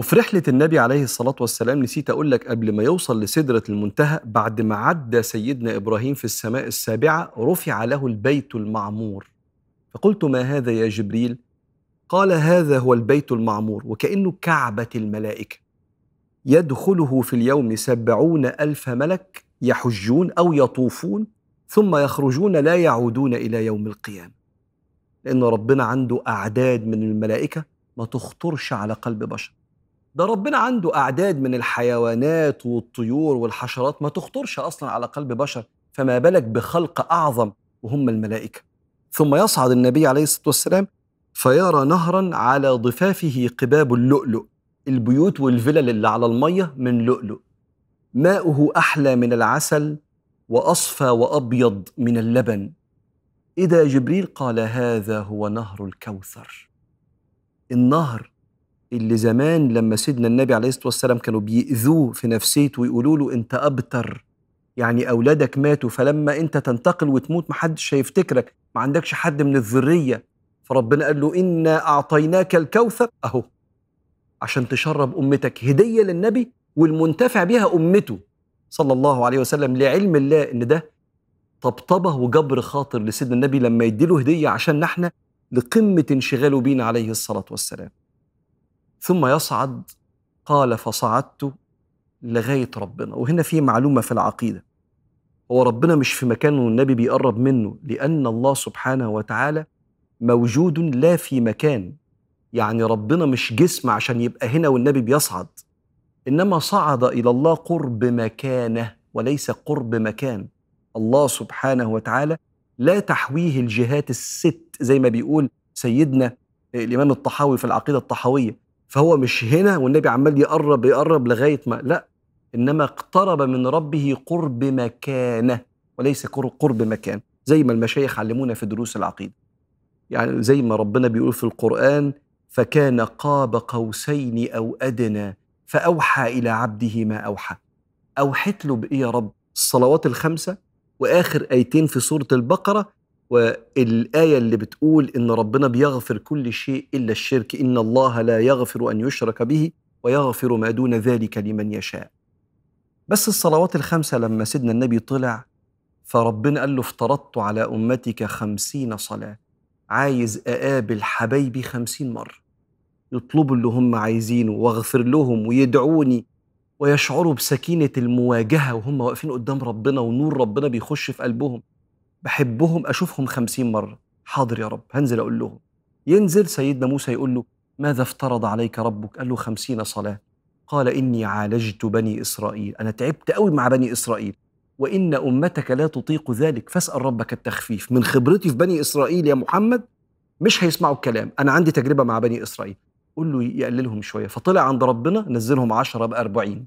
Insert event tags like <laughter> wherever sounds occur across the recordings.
وفي رحلة النبي عليه الصلاة والسلام نسيت أقول لك قبل ما يوصل لسدرة المنتهى بعد ما عدى سيدنا إبراهيم في السماء السابعة رفع له البيت المعمور فقلت ما هذا يا جبريل قال هذا هو البيت المعمور وكأنه كعبة الملائكة يدخله في اليوم سبعون ألف ملك يحجون أو يطوفون ثم يخرجون لا يعودون إلى يوم القيامة لأن ربنا عنده أعداد من الملائكة ما تخطرش على قلب بشر ده ربنا عنده أعداد من الحيوانات والطيور والحشرات ما تخطرش أصلا على قلب بشر فما بالك بخلق أعظم وهم الملائكة ثم يصعد النبي عليه الصلاة والسلام فيرى نهرا على ضفافه قباب اللؤلؤ البيوت والفلل اللي على المية من لؤلؤ ماؤه أحلى من العسل وأصفى وأبيض من اللبن إذا جبريل قال هذا هو نهر الكوثر النهر اللي زمان لما سيدنا النبي عليه الصلاه والسلام كانوا بيأذوه في نفسيته ويقولوا له انت ابتر يعني اولادك ماتوا فلما انت تنتقل وتموت محدش هيفتكرك ما عندكش حد من الذريه فربنا قال له انا اعطيناك الكوثر اهو عشان تشرب امتك هديه للنبي والمنتفع بها امته صلى الله عليه وسلم لعلم الله ان ده طبطبه وجبر خاطر لسيدنا النبي لما يديله هديه عشان احنا لقمه انشغاله بينا عليه الصلاه والسلام ثم يصعد قال فصعدت لغايه ربنا وهنا في معلومه في العقيده هو ربنا مش في مكانه والنبي بيقرب منه لان الله سبحانه وتعالى موجود لا في مكان يعني ربنا مش جسم عشان يبقى هنا والنبي بيصعد انما صعد الى الله قرب مكانه وليس قرب مكان الله سبحانه وتعالى لا تحويه الجهات الست زي ما بيقول سيدنا الامام الطحاوي في العقيده الطحاويه فهو مش هنا والنبي عمال يقرب يقرب لغايه ما لا انما اقترب من ربه قرب مكانه وليس قرب مكان زي ما المشايخ علمونا في دروس العقيده يعني زي ما ربنا بيقول في القران فكان قاب قوسين او ادنى فاوحى الى عبده ما اوحى اوحيت له بايه يا رب الصلوات الخمسه واخر ايتين في سوره البقره والآية اللي بتقول إن ربنا بيغفر كل شيء إلا الشرك إن الله لا يغفر أن يشرك به ويغفر ما دون ذلك لمن يشاء بس الصلوات الخمسة لما سيدنا النبي طلع فربنا قال له افترضت على أمتك خمسين صلاة عايز أقابل حبايبي خمسين مرة يطلبوا اللي هم عايزينه واغفر لهم ويدعوني ويشعروا بسكينة المواجهة وهم واقفين قدام ربنا ونور ربنا بيخش في قلبهم بحبهم أشوفهم خمسين مرة حاضر يا رب هنزل أقول لهم ينزل سيدنا موسى يقول له ماذا افترض عليك ربك قال له خمسين صلاة قال إني عالجت بني إسرائيل أنا تعبت قوي مع بني إسرائيل وإن أمتك لا تطيق ذلك فاسأل ربك التخفيف من خبرتي في بني إسرائيل يا محمد مش هيسمعوا الكلام أنا عندي تجربة مع بني إسرائيل قول له يقللهم شوية فطلع عند ربنا نزلهم عشرة بقى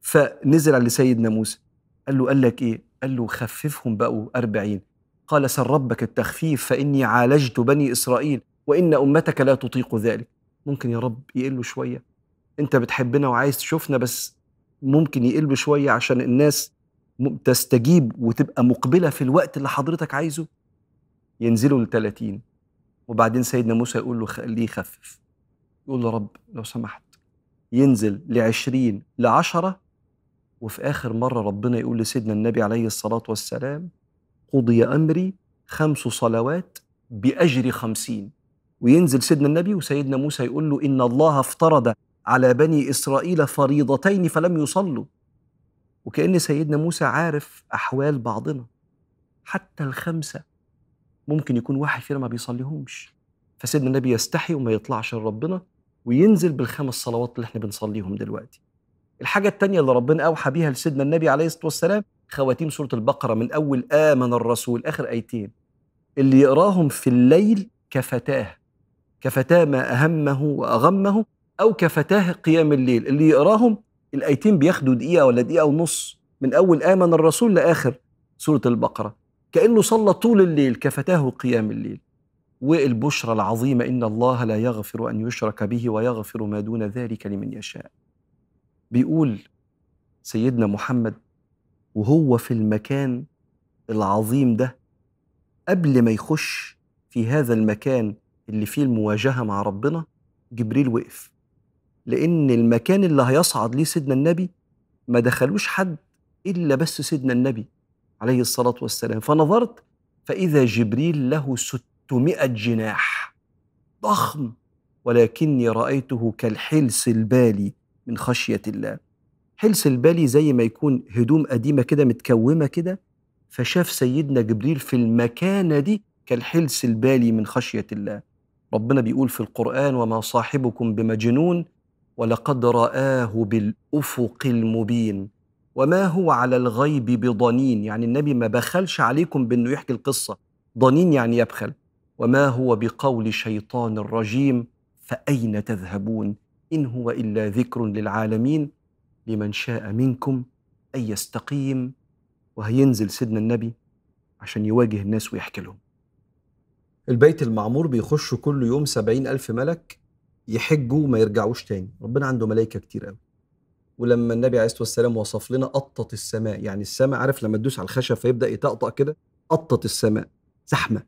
فنزل على سيدنا موسى قال له قال لك إيه قال له خففهم بقوا أربعين قال سل ربك التخفيف فإني عالجت بني إسرائيل وإن أمتك لا تطيق ذلك ممكن يا رب يقله شوية أنت بتحبنا وعايز تشوفنا بس ممكن يقلوا شوية عشان الناس تستجيب وتبقى مقبلة في الوقت اللي حضرتك عايزه ينزلوا ل 30 وبعدين سيدنا موسى يقول له خليه يخفف يقول له رب لو سمحت ينزل ل 20 ل 10 وفي آخر مرة ربنا يقول لسيدنا النبي عليه الصلاة والسلام قضي أمري خمس صلوات بأجر خمسين وينزل سيدنا النبي وسيدنا موسى يقول له إن الله افترض على بني إسرائيل فريضتين فلم يصلوا وكأن سيدنا موسى عارف أحوال بعضنا حتى الخمسة ممكن يكون واحد فينا ما بيصليهمش فسيدنا النبي يستحي وما يطلعش لربنا وينزل بالخمس صلوات اللي احنا بنصليهم دلوقتي الحاجة التانية اللي ربنا أوحى بيها لسيدنا النبي عليه الصلاة والسلام خواتيم سوره البقره من اول امن الرسول اخر ايتين اللي يقراهم في الليل كفتاه كفتاه ما اهمه واغمه او كفتاه قيام الليل اللي يقراهم الايتين بياخدوا دقيقه ولا دقيقه ونص من اول امن الرسول لاخر سوره البقره كانه صلى طول الليل كفتاه قيام الليل والبشرى العظيمه ان الله لا يغفر ان يشرك به ويغفر ما دون ذلك لمن يشاء بيقول سيدنا محمد وهو في المكان العظيم ده قبل ما يخش في هذا المكان اللي فيه المواجهه مع ربنا جبريل وقف لان المكان اللي هيصعد ليه سيدنا النبي ما دخلوش حد الا بس سيدنا النبي عليه الصلاه والسلام فنظرت فاذا جبريل له 600 جناح ضخم ولكني رايته كالحلس البالي من خشيه الله حلس البالي زي ما يكون هدوم قديمه كده متكومه كده فشاف سيدنا جبريل في المكانه دي كالحلس البالي من خشيه الله ربنا بيقول في القران وما صاحبكم بمجنون ولقد رآه بالأفق المبين وما هو على الغيب بضنين يعني النبي ما بخلش عليكم بأنه يحكي القصة ضنين يعني يبخل وما هو بقول شيطان الرجيم فأين تذهبون إن هو إلا ذكر للعالمين لمن شاء منكم أن يستقيم وهينزل سيدنا النبي عشان يواجه الناس ويحكي لهم البيت المعمور بيخشوا كل يوم سبعين ألف ملك يحجوا وما يرجعوش تاني ربنا عنده ملائكة كتير قوي ولما النبي عليه الصلاة والسلام وصف لنا قطط السماء يعني السماء عارف لما تدوس على الخشب فيبدأ يطقطق كده قطط السماء زحمة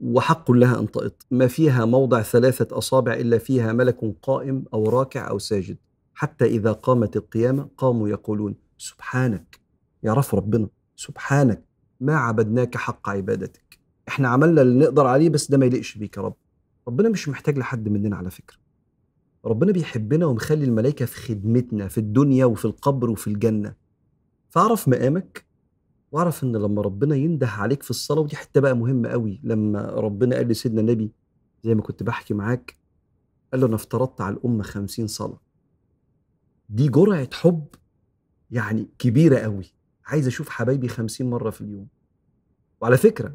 وحق لها أن تقط ما فيها موضع ثلاثة أصابع إلا فيها ملك قائم أو راكع أو ساجد حتى إذا قامت القيامة قاموا يقولون سبحانك يا رف ربنا سبحانك ما عبدناك حق عبادتك احنا عملنا اللي نقدر عليه بس ده ما يليقش بيك يا رب ربنا مش محتاج لحد مننا على فكرة ربنا بيحبنا ومخلي الملائكة في خدمتنا في الدنيا وفي القبر وفي الجنة فاعرف مقامك واعرف ان لما ربنا ينده عليك في الصلاة ودي حتة بقى مهمة قوي لما ربنا قال لسيدنا النبي زي ما كنت بحكي معاك قال له انا افترضت على الأمة خمسين صلاة دي جرعه حب يعني كبيره قوي عايز اشوف حبايبي خمسين مره في اليوم وعلى فكره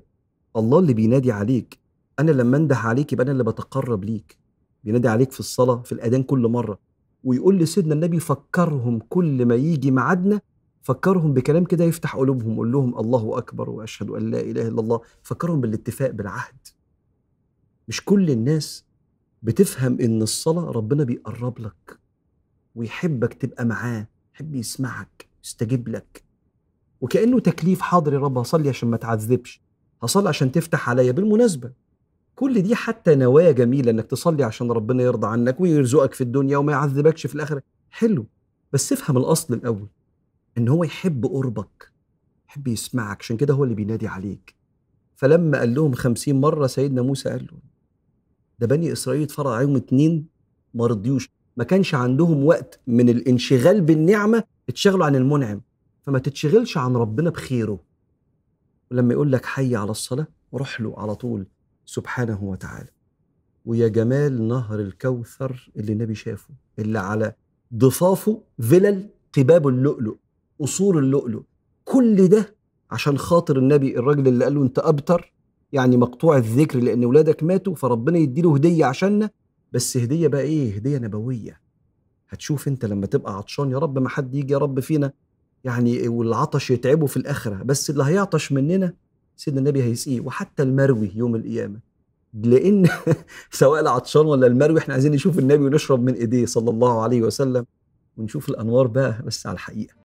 الله اللي بينادي عليك انا لما انده عليك يبقى انا اللي بتقرب ليك بينادي عليك في الصلاه في الاذان كل مره ويقول لسيدنا النبي فكرهم كل ما يجي ميعادنا فكرهم بكلام كده يفتح قلوبهم قول لهم الله اكبر واشهد ان لا اله الا الله فكرهم بالاتفاق بالعهد مش كل الناس بتفهم ان الصلاه ربنا بيقرب لك ويحبك تبقى معاه يحب يسمعك يستجيب لك وكأنه تكليف حاضر يا رب هصلي عشان ما تعذبش هصلي عشان تفتح عليا بالمناسبة كل دي حتى نوايا جميلة انك تصلي عشان ربنا يرضى عنك ويرزقك في الدنيا وما يعذبكش في الآخرة حلو بس افهم الأصل الأول ان هو يحب قربك يحب يسمعك عشان كده هو اللي بينادي عليك فلما قال لهم خمسين مرة سيدنا موسى قال له ده بني إسرائيل اتفرض عليهم اتنين ما رضيوش ما كانش عندهم وقت من الانشغال بالنعمه اتشغلوا عن المنعم فما تتشغلش عن ربنا بخيره ولما يقول لك حي على الصلاه روح له على طول سبحانه وتعالى ويا جمال نهر الكوثر اللي النبي شافه اللي على ضفافه فلل قباب اللؤلؤ قصور اللؤلؤ كل ده عشان خاطر النبي الراجل اللي قال له انت ابتر يعني مقطوع الذكر لان ولادك ماتوا فربنا يديله هديه عشاننا بس هديه بقى ايه هديه نبويه هتشوف انت لما تبقى عطشان يا رب ما حد يجي يا رب فينا يعني والعطش يتعبه في الاخره بس اللي هيعطش مننا سيدنا النبي هيسقيه وحتى المروي يوم القيامه لان <laughs> سواء العطشان ولا المروي احنا عايزين نشوف النبي ونشرب من ايديه صلى الله عليه وسلم ونشوف الانوار بقى بس على الحقيقه